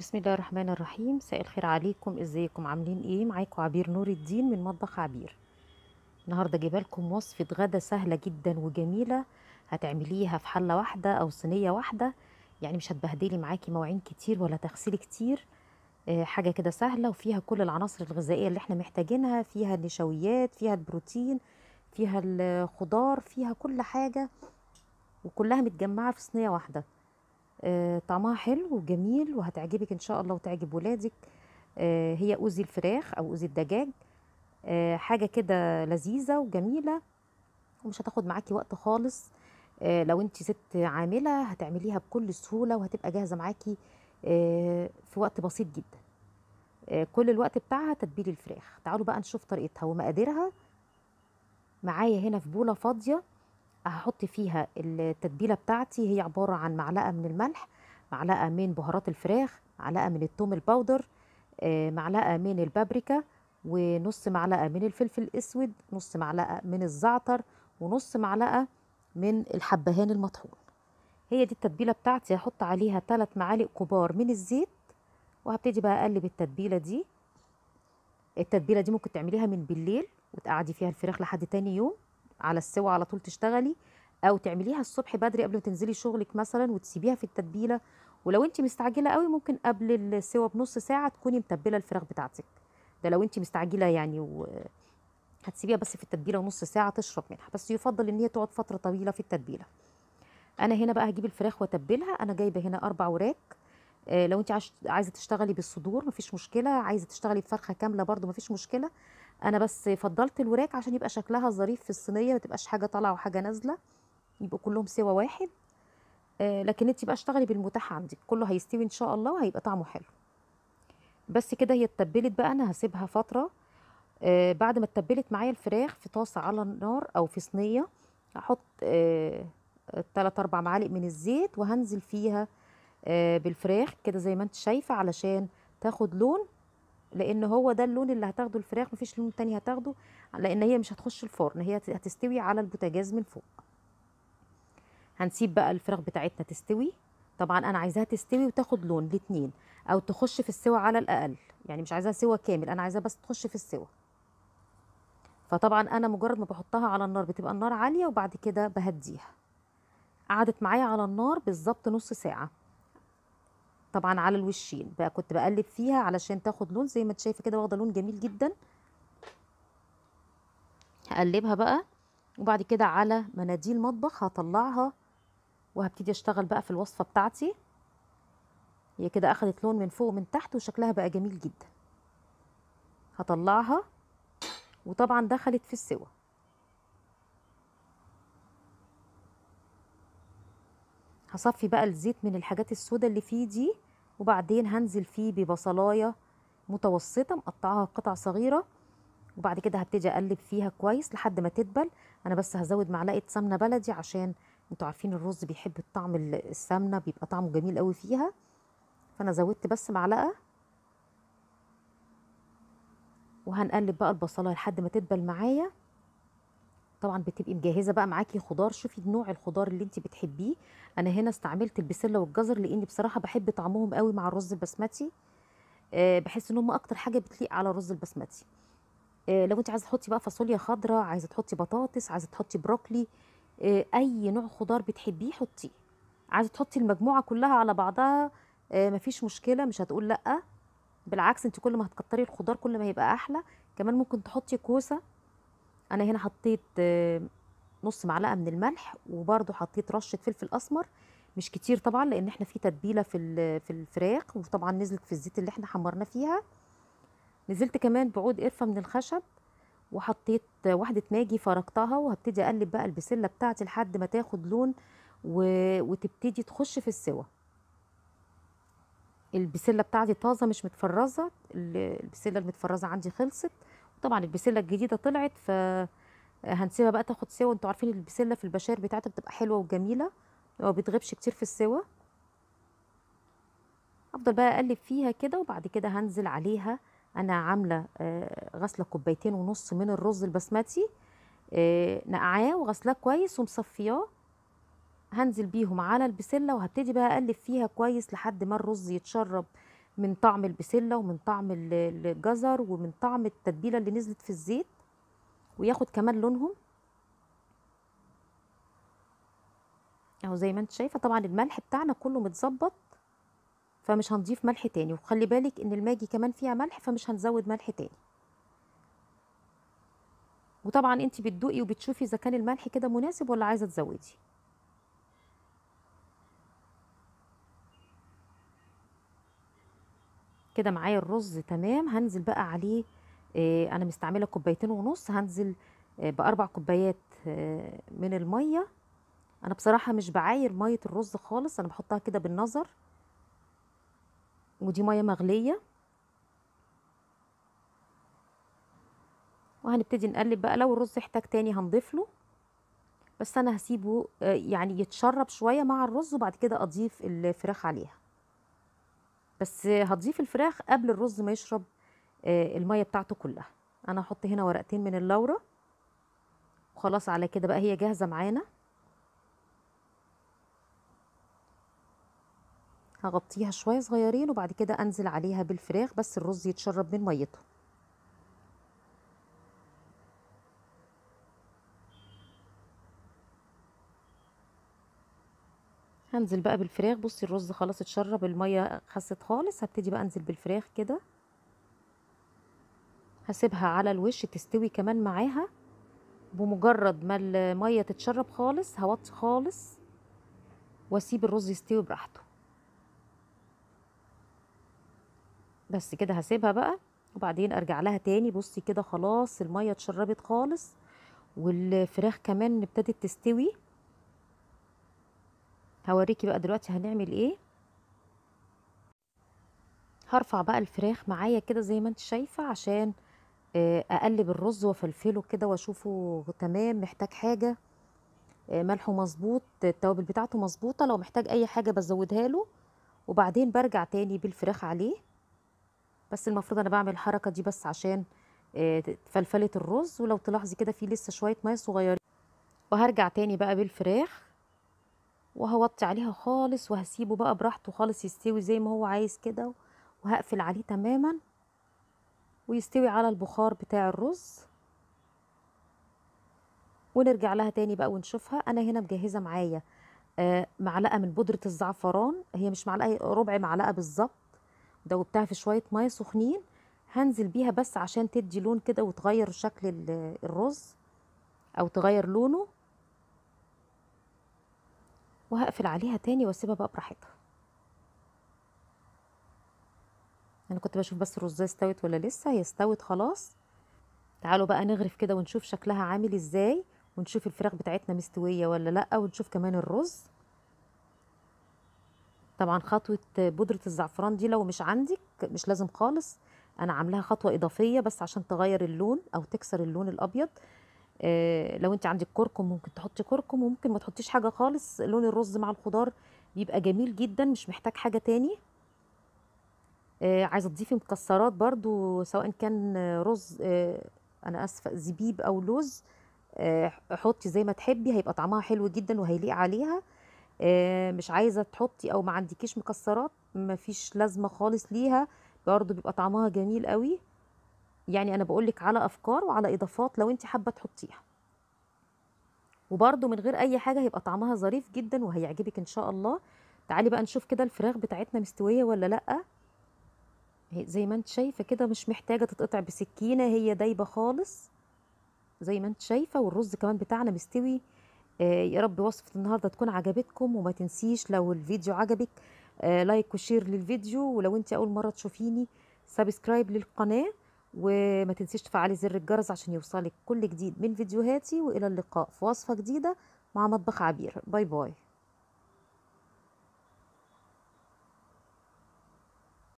بسم الله الرحمن الرحيم مساء الخير عليكم ازيكم عاملين ايه معاكم عبير نور الدين من مطبخ عبير النهارده جايبه لكم وصفه غدا سهله جدا وجميله هتعمليها في حله واحده او صينيه واحده يعني مش هتبهدلي معاكي مواعين كتير ولا تغسلي كتير اه حاجه كده سهله وفيها كل العناصر الغذائيه اللي احنا محتاجينها فيها النشويات فيها البروتين فيها الخضار فيها كل حاجه وكلها متجمعه في صينيه واحده آه، طعمها حلو وجميل وهتعجبك ان شاء الله وتعجب ولادك آه، هي اوزي الفراخ او اوزي الدجاج آه، حاجه كده لذيذه وجميله ومش هتاخد معاكي وقت خالص لو انت ست عامله هتعمليها بكل سهوله وهتبقى جاهزه معاكي في وقت بسيط جدا كل الوقت بتاعها تتبيل الفراخ تعالوا بقى نشوف طريقتها ومقاديرها معايا هنا في بوله فاضيه هحط فيها التتبيله بتاعتي هي عباره عن معلقه من الملح معلقه من بهارات الفراخ معلقه من التوم الباودر آه، معلقه من البابريكا ونص معلقه من الفلفل الاسود نص معلقه من الزعتر ونص معلقه من الحبهان المطحون هي دي التتبيله بتاعتي هحط عليها 3 معالق كبار من الزيت وهبتدي بقى اقلب التتبيله دي التتبيله دي ممكن تعمليها من بالليل وتقعدي فيها الفراخ لحد تاني يوم على السوا على طول تشتغلي او تعمليها الصبح بدري قبل ما تنزلي شغلك مثلا وتسيبيها في التتبيله ولو انت مستعجله قوي ممكن قبل السوا بنص ساعه تكوني متبله الفراخ بتاعتك ده لو انت مستعجله يعني و... هتسيبيها بس في التتبيله ونص ساعه تشرب منها بس يفضل ان هي تقعد فتره طويله في التتبيله انا هنا بقى هجيب الفراخ واتبلها انا جايبه هنا اربع وراك آه لو انت عايزه تشتغلي بالصدور مفيش مشكله عايزه تشتغلي بفرخه كامله برده مفيش مشكله انا بس فضلت الوراك عشان يبقى شكلها ظريف في الصينيه ما تبقاش حاجه طالعه وحاجه نازله يبقوا كلهم سوا واحد آه لكن انت بقى اشتغلي بالمتاح عندك كله هيستوي ان شاء الله وهيبقى طعمه حلو بس كده هي اتبلت بقى انا هسيبها فتره آه بعد ما اتبلت معايا الفراخ في طاسه على النار او في صينيه هحط آه، تلات 3 4 معالق من الزيت وهنزل فيها آه، بالفراخ كده زي ما انت شايفه علشان تاخد لون لان هو ده اللون اللي هتاخده الفراخ مفيش لون تاني هتاخده لان هي مش هتخش الفرن هي هتستوي على البوتاجاز من فوق هنسيب بقى الفراخ بتاعتنا تستوي طبعا انا عايزاها تستوي وتاخد لون الاتنين او تخش في السوى على الاقل يعني مش عايزاها سوى كامل انا عايزاها بس تخش في السوى فطبعا انا مجرد ما بحطها على النار بتبقى النار عاليه وبعد كده بهديها قعدت معايا على النار بالظبط نص ساعه طبعا على الوشين بقى كنت بقلب فيها علشان تاخد لون زي ما انت شايفه كده واخده لون جميل جدا هقلبها بقى وبعد كده على مناديل مطبخ هطلعها وهبتدي اشتغل بقى في الوصفه بتاعتي هي كده اخدت لون من فوق ومن تحت وشكلها بقى جميل جدا هطلعها وطبعا دخلت في السوى هصفي بقى الزيت من الحاجات السودة اللي فيه دي وبعدين هنزل فيه ببصلاية متوسطة مقطعاها قطع صغيرة وبعد كده هبتدي اقلب فيها كويس لحد ما تدبل انا بس هزود معلقه سمنه بلدي عشان انتوا عارفين الرز بيحب الطعم السمنه بيبقى طعمه جميل قوي فيها فانا زودت بس معلقه وهنقلب بقى البصله لحد ما تدبل معايا طبعا بتبقي مجهزه بقى معاكي خضار شوفي نوع الخضار اللي انت بتحبيه انا هنا استعملت البسله والجزر لاني بصراحه بحب طعمهم قوي مع الرز البسمتي آه، بحس ان هم اكتر حاجه بتليق على الرز البسمتي آه، لو انت عايزه تحطي بقى فاصوليا خضراء عايزه تحطي بطاطس عايزه تحطي بروكلي آه، اي نوع خضار بتحبيه حطيه عايزه تحطي المجموعه كلها على بعضها مفيش مشكله مش هتقول لا بالعكس انت كل ما هتكتري الخضار كل ما هيبقى احلى كمان ممكن تحطي كوسه انا هنا حطيت آه، نص معلقه من الملح وبرده حطيت رشه فلفل اسمر مش كتير طبعا لان احنا في تتبيله في في الفراخ وطبعا نزلت في الزيت اللي احنا حمرنا فيها نزلت كمان بعود قرفه من الخشب وحطيت واحده ماجي فركتها وهبتدي اقلب بقى البسله بتاعتي لحد ما تاخد لون و... وتبتدي تخش في السوا البسله بتاعتي طازه مش متفرزه البسله المتفرزه عندي خلصت طبعا البسله الجديده طلعت فهنسيبها بقى تاخد سوا انتوا عارفين البسله في البشائر بتاعتها بتبقى حلوه وجميله ما بتغيبش كتير في السوا افضل بقى اقلب فيها كده وبعد كده هنزل عليها انا عامله آه، غسله كوبايتين ونص من الرز البسمتي آه، نقعاه وغسلاه كويس ومصفياه هنزل بيهم على البسله وهبتدي بقى اقلب فيها كويس لحد ما الرز يتشرب من طعم البسله ومن طعم الجزر ومن طعم التتبيله اللي نزلت في الزيت وياخد كمان لونهم اهو زي ما انت شايفه طبعا الملح بتاعنا كله متظبط فمش هنضيف ملح تاني وخلي بالك ان الماجي كمان فيها ملح فمش هنزود ملح تاني وطبعا انت بتدوقي وبتشوفي اذا كان الملح كده مناسب ولا عايزه تزودي كده معايا الرز تمام هنزل بقى عليه إيه انا مستعمله كوبايتين ونص هنزل إيه باربع كوبايات إيه من الميه انا بصراحه مش بعاير ميه الرز خالص انا بحطها كده بالنظر ودي ميه مغليه وهنبتدي نقلب بقى لو الرز احتاج تاني هنضيف له بس انا هسيبه آه، يعني يتشرب شويه مع الرز وبعد كده اضيف الفراخ عليها بس هتضيف الفراخ قبل الرز ما يشرب آه، الميه بتاعته كلها انا هحط هنا ورقتين من اللورا وخلاص على كده بقى هي جاهزه معانا هغطيها شويه صغيرين وبعد كده انزل عليها بالفراخ بس الرز يتشرب من ميته هنزل بقى بالفراخ بصي الرز خلاص اتشرب الميه خست خالص هبتدي بقى انزل بالفراخ كده هسيبها على الوش تستوي كمان معاها بمجرد ما الميه تتشرب خالص هوطي خالص واسيب الرز يستوي براحته بس كده هسيبها بقى وبعدين ارجع لها تاني بصي كده خلاص الميه اتشربت خالص والفراخ كمان ابتدت تستوي هوريكي بقى دلوقتي هنعمل ايه هرفع بقى الفراخ معايا كده زي ما انت شايفه عشان آه، اقلب الرز وافلفله كده واشوفه تمام محتاج حاجه آه، ملحه مظبوط التوابل بتاعته مظبوطه لو محتاج اي حاجه بزودها له وبعدين برجع تاني بالفراخ عليه بس المفروض انا بعمل الحركه دي بس عشان آه، فلفله الرز ولو تلاحظي كده في لسه شويه ميه صغيرين وهرجع تاني بقى بالفراخ وهوطي عليها خالص وهسيبه بقى براحته خالص يستوي زي ما هو عايز كده وهقفل عليه تماما ويستوي على البخار بتاع الرز ونرجع لها تاني بقى ونشوفها انا هنا مجهزه معايا آه، معلقه من بودره الزعفران هي مش معلقه ربع معلقه بالظبط دوبتها في شويه ميه سخنين هنزل بيها بس عشان تدي لون كده وتغير شكل الرز او تغير لونه وهقفل عليها تاني واسيبها بقى براحتها انا كنت بشوف بس الرزايه استوت ولا لسه هي استوت خلاص تعالوا بقى نغرف كده ونشوف شكلها عامل ازاي ونشوف الفراخ بتاعتنا مستويه ولا لا ونشوف كمان الرز طبعا خطوه بودره الزعفران دي لو مش عندك مش لازم خالص انا عاملاها خطوه اضافيه بس عشان تغير اللون او تكسر اللون الابيض آه، لو انت عندك كركم ممكن تحطي كركم وممكن ما تحطيش حاجه خالص لون الرز مع الخضار بيبقى جميل جدا مش محتاج حاجه تاني آه، عايزه تضيفي مكسرات برضو سواء كان رز آه، انا اسفه زبيب او لوز حطي زي ما تحبي هيبقى طعمها حلو جدا وهيليق عليها مش عايزه تحطي او ما عندكيش مكسرات مفيش لازمه خالص ليها برضو بيبقى طعمها جميل قوي يعني انا بقول لك على افكار وعلى اضافات لو انت حابه تحطيها وبرده من غير اي حاجه هيبقى طعمها ظريف جدا وهيعجبك ان شاء الله تعالي بقى نشوف كده الفراخ بتاعتنا مستويه ولا لا زي ما انت شايفه كده مش محتاجه تتقطع بسكينه هي دايبه خالص زي ما انت شايفه والرز كمان بتاعنا مستوي آه يا رب وصفه النهارده تكون عجبتكم وما تنسيش لو الفيديو عجبك آه لايك وشير للفيديو ولو انت اول مره تشوفيني سبسكرايب للقناه وما تنسيش تفعلي زر الجرس عشان يوصلك كل جديد من فيديوهاتي والى اللقاء في وصفه جديده مع مطبخ عبير باي باي